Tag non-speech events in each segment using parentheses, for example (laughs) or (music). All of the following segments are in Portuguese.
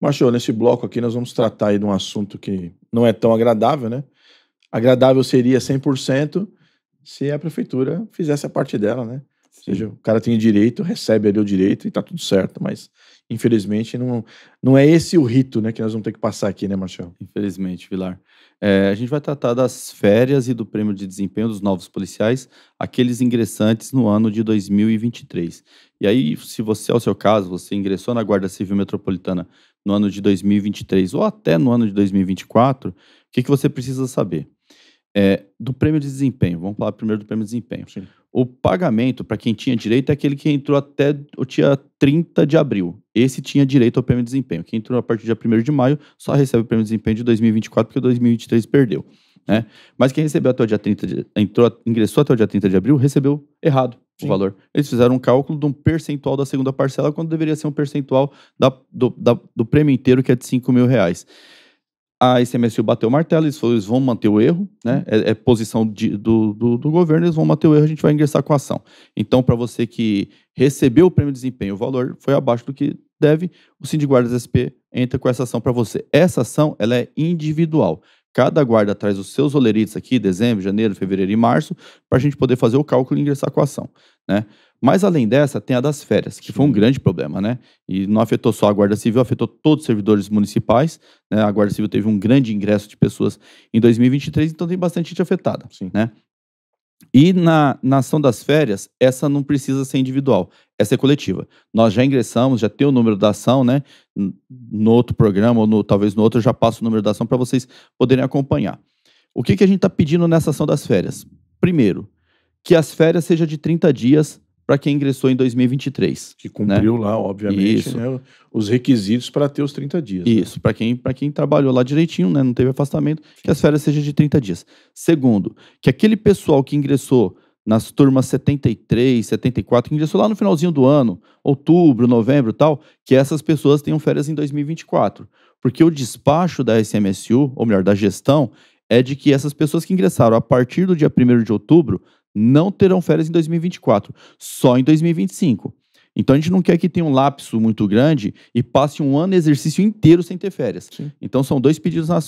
Macho, nesse bloco aqui nós vamos tratar aí de um assunto que não é tão agradável, né? Agradável seria 100% se a prefeitura fizesse a parte dela, né? Ou seja, o cara tem direito, recebe ali o direito e tá tudo certo, mas infelizmente não, não é esse o rito né, que nós vamos ter que passar aqui, né, Marcelo? Infelizmente, Vilar. É, a gente vai tratar das férias e do prêmio de desempenho dos novos policiais, aqueles ingressantes no ano de 2023. E aí, se você, ao seu caso, você ingressou na Guarda Civil Metropolitana no ano de 2023 ou até no ano de 2024, o que, que você precisa saber? É, do prêmio de desempenho, vamos falar primeiro do prêmio de desempenho. Sim. O pagamento para quem tinha direito é aquele que entrou até o dia 30 de abril. Esse tinha direito ao prêmio de desempenho. Quem entrou a partir do dia 1 de maio só recebe o prêmio de desempenho de 2024 porque 2023 perdeu. Né? Mas quem recebeu até o dia 30 de, entrou, ingressou até o dia 30 de abril recebeu errado Sim. o valor. Eles fizeram um cálculo de um percentual da segunda parcela, quando deveria ser um percentual da, do, da, do prêmio inteiro, que é de 5 mil reais a ICMSU bateu o martelo, eles, falaram, eles vão manter o erro, né? Uhum. É, é posição de, do, do, do, governo, eles vão manter o erro, a gente vai ingressar com a ação. Então, para você que recebeu o prêmio de desempenho, o valor foi abaixo do que deve, o Sindicato SP entra com essa ação para você. Essa ação, ela é individual. Cada guarda traz os seus olerites aqui, dezembro, janeiro, fevereiro e março, para a gente poder fazer o cálculo e ingressar com a ação, né? Mas além dessa, tem a das férias, que foi um grande problema, né? E não afetou só a Guarda Civil, afetou todos os servidores municipais. Né? A Guarda Civil teve um grande ingresso de pessoas em 2023, então tem bastante gente afetada, Sim. né? E na, na ação das férias, essa não precisa ser individual, essa é coletiva. Nós já ingressamos, já tem o número da ação, né? No outro programa, ou no, talvez no outro, eu já passo o número da ação para vocês poderem acompanhar. O que, que a gente está pedindo nessa ação das férias? Primeiro, que as férias sejam de 30 dias para quem ingressou em 2023. Que cumpriu né? lá, obviamente, né, os requisitos para ter os 30 dias. Né? Isso, né? para quem, quem trabalhou lá direitinho, né, não teve afastamento, que as férias sejam de 30 dias. Segundo, que aquele pessoal que ingressou nas turmas 73, 74, que ingressou lá no finalzinho do ano, outubro, novembro tal, que essas pessoas tenham férias em 2024. Porque o despacho da SMSU, ou melhor, da gestão, é de que essas pessoas que ingressaram a partir do dia 1 de outubro não terão férias em 2024, só em 2025. Então a gente não quer que tenha um lapso muito grande e passe um ano exercício inteiro sem ter férias. Sim. Então são dois pedidos na,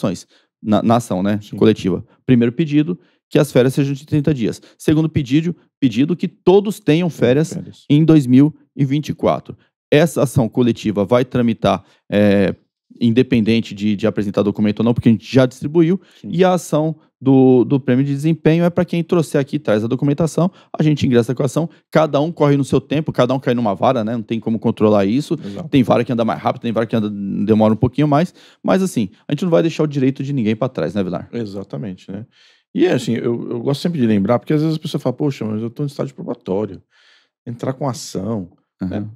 na, na ação, né? Sim. Coletiva. Primeiro pedido, que as férias sejam de 30 dias. Segundo pedido, pedido que todos tenham férias, férias. em 2024. Essa ação coletiva vai tramitar é, independente de, de apresentar documento ou não, porque a gente já distribuiu, Sim. e a ação do, do prêmio de desempenho é para quem trouxer aqui, traz a documentação, a gente ingressa com a ação, cada um corre no seu tempo, cada um cai numa vara, né? Não tem como controlar isso. Exato. Tem vara que anda mais rápido, tem vara que anda, demora um pouquinho mais, mas assim, a gente não vai deixar o direito de ninguém para trás, né, Vilar? Exatamente, né? E é assim, eu, eu gosto sempre de lembrar, porque às vezes a pessoa fala, poxa, mas eu estou em estágio probatório, entrar com ação, uhum. né?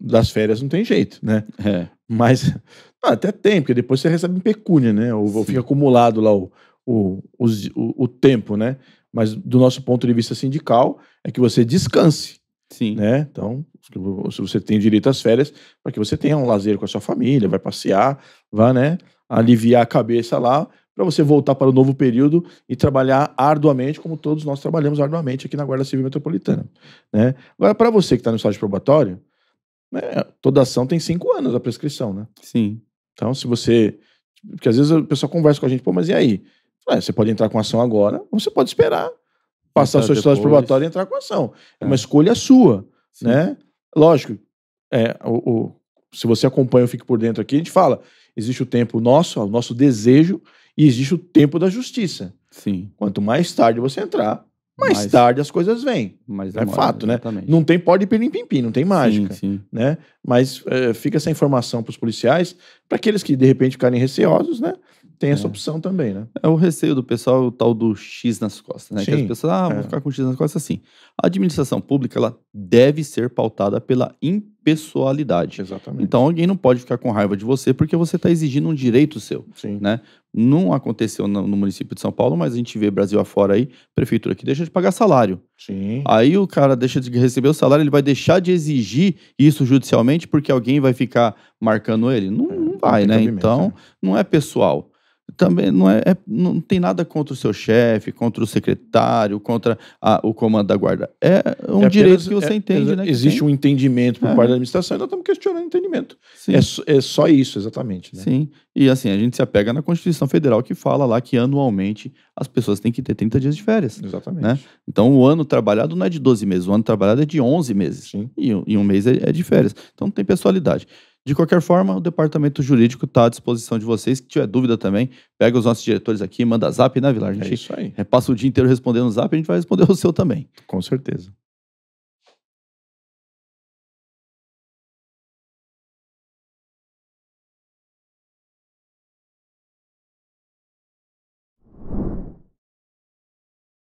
das férias não tem jeito, né? É. Mas (laughs) não, até tem, porque depois você recebe em pecúnia, né? Ou, fica acumulado lá o, o, o, o, tempo, né? Mas do nosso ponto de vista sindical, é que você descanse. Sim. Né? Então, se você tem direito às férias, para que você tenha um lazer com a sua família, vai passear, vá, né? Aliviar a cabeça lá, para você voltar para o novo período e trabalhar arduamente, como todos nós trabalhamos arduamente aqui na Guarda Civil Metropolitana. Né? Agora, para você que está no estágio probatório, né, toda ação tem cinco anos a prescrição, né? Sim. Então, se você. Porque às vezes o pessoal conversa com a gente, pô, mas e aí? É, você pode entrar com ação agora, ou você pode esperar passar o seu estágio probatório e entrar com ação. É, uma é. escolha sua, Sim. né? Lógico, é, o, o, se você acompanha o Fique Por Dentro aqui, a gente fala, existe o tempo nosso, o nosso desejo, e existe o tempo da justiça. Sim. Quanto mais tarde você entrar, mais, mais tarde as coisas vêm. Mais é demora, é fato, né? exatamente. né? Não tem pode pirim pim pim, não tem mágica, sim, sim. né? Mas é, fica essa informação para os policiais, para aqueles que de repente ficarem receosos, né? Tem essa é. opção também, né? É o receio do pessoal, o tal do X nas costas, né? Sim. que as pessoas, ah, vou é. ficar com X nas costas, assim. A administração pública, ela deve ser pautada pela impessoalidade. Exatamente. Então, alguém não pode ficar com raiva de você porque você está exigindo um direito seu, Sim. né? Não aconteceu no, no, município de São Paulo, mas a gente vê Brasil afora aí, prefeitura que deixa de pagar salário. Sim. Aí o cara deixa de receber o salário, ele vai deixar de exigir isso judicialmente porque alguém vai ficar marcando ele? Não, é, não vai, né? Então, é. não é pessoal também não, é, é, não tem nada contra o seu chefe, contra o secretário, contra a, o comando da guarda. É um é direito que você é, entende, né? Existe um entendimento por é. parte da administração e então nós estamos questionando o entendimento. É, é, só isso, exatamente. Né? Sim. E assim, a gente se apega na Constituição Federal que fala lá que anualmente as pessoas têm que ter 30 dias de férias. Exatamente. Né? Então o ano trabalhado não é de 12 meses, o ano trabalhado é de 11 meses. Sim. E, e um mês é, é, de férias. Então tem pessoalidade. De qualquer forma, o departamento jurídico está à disposição de vocês. Se tiver dúvida também, pega os nossos diretores aqui, manda zap na né, Vilar. A gente é isso aí. Passa o dia inteiro respondendo o zap, a gente vai responder o seu também. Com certeza.